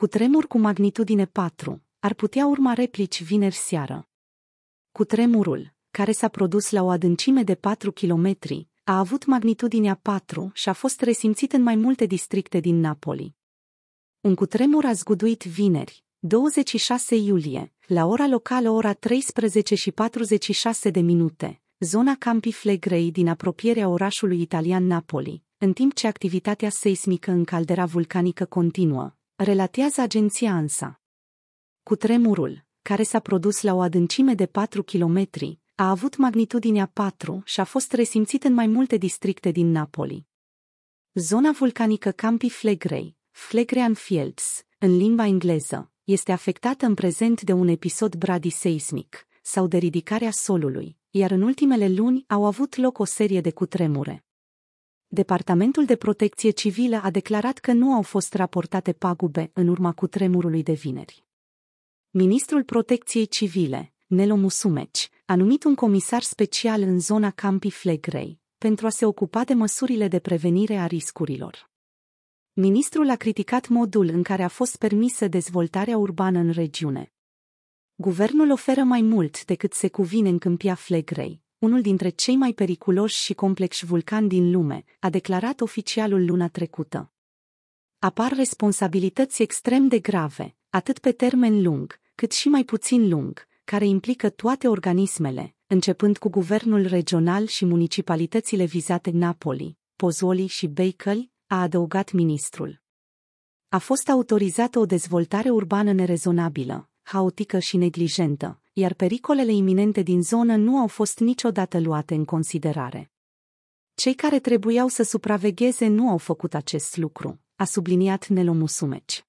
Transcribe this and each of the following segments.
Cu tremur cu magnitudine 4, ar putea urma replici vineri seară. Cu tremurul, care s-a produs la o adâncime de 4 km, a avut magnitudinea 4 și a fost resimțit în mai multe districte din Napoli. Un cutremur a zguduit vineri, 26 iulie, la ora locală ora 13 și 46 de minute, zona Campi Flegrei din apropierea orașului italian Napoli, în timp ce activitatea seismică în caldera vulcanică continuă, relatează agenția ANSA. Cu tremurul, care s-a produs la o adâncime de 4 km, a avut magnitudinea 4 și a fost resimțit în mai multe districte din Napoli. Zona vulcanică Campi Flegrei, Flegrean Fields, în limba engleză, este afectată în prezent de un episod bradiseismic sau de ridicarea solului, iar în ultimele luni au avut loc o serie de cutremure. Departamentul de Protecție Civilă a declarat că nu au fost raportate pagube în urma cutremurului de vineri. Ministrul Protecției Civile, Nelo Musumeci, a numit un comisar special în zona Campii Flegrei pentru a se ocupa de măsurile de prevenire a riscurilor. Ministrul a criticat modul în care a fost permisă dezvoltarea urbană în regiune. Guvernul oferă mai mult decât se cuvine în câmpia Flegrei, unul dintre cei mai periculoși și complexi vulcani din lume, a declarat oficialul luna trecută. Apar responsabilități extrem de grave, atât pe termen lung, cât și mai puțin lung, care implică toate organismele, începând cu guvernul regional și municipalitățile vizate Napoli, Pozoli și Beicăli, a adăugat ministrul. A fost autorizată o dezvoltare urbană nerezonabilă, haotică și neglijentă, iar pericolele iminente din zonă nu au fost niciodată luate în considerare. Cei care trebuiau să supravegheze nu au făcut acest lucru, a subliniat Nelomusumeci.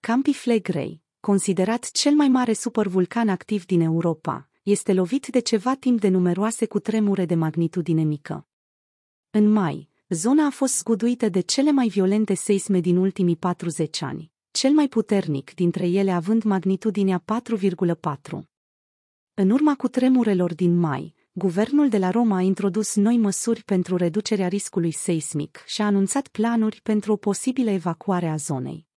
Campi Flegrei, considerat cel mai mare supervulcan activ din Europa, este lovit de ceva timp de numeroase cutremure de magnitudine mică. În mai, zona a fost zguduită de cele mai violente seisme din ultimii 40 ani, cel mai puternic dintre ele având magnitudinea 4,4. În urma cu tremurelor din mai, guvernul de la Roma a introdus noi măsuri pentru reducerea riscului seismic și a anunțat planuri pentru o posibilă evacuare a zonei.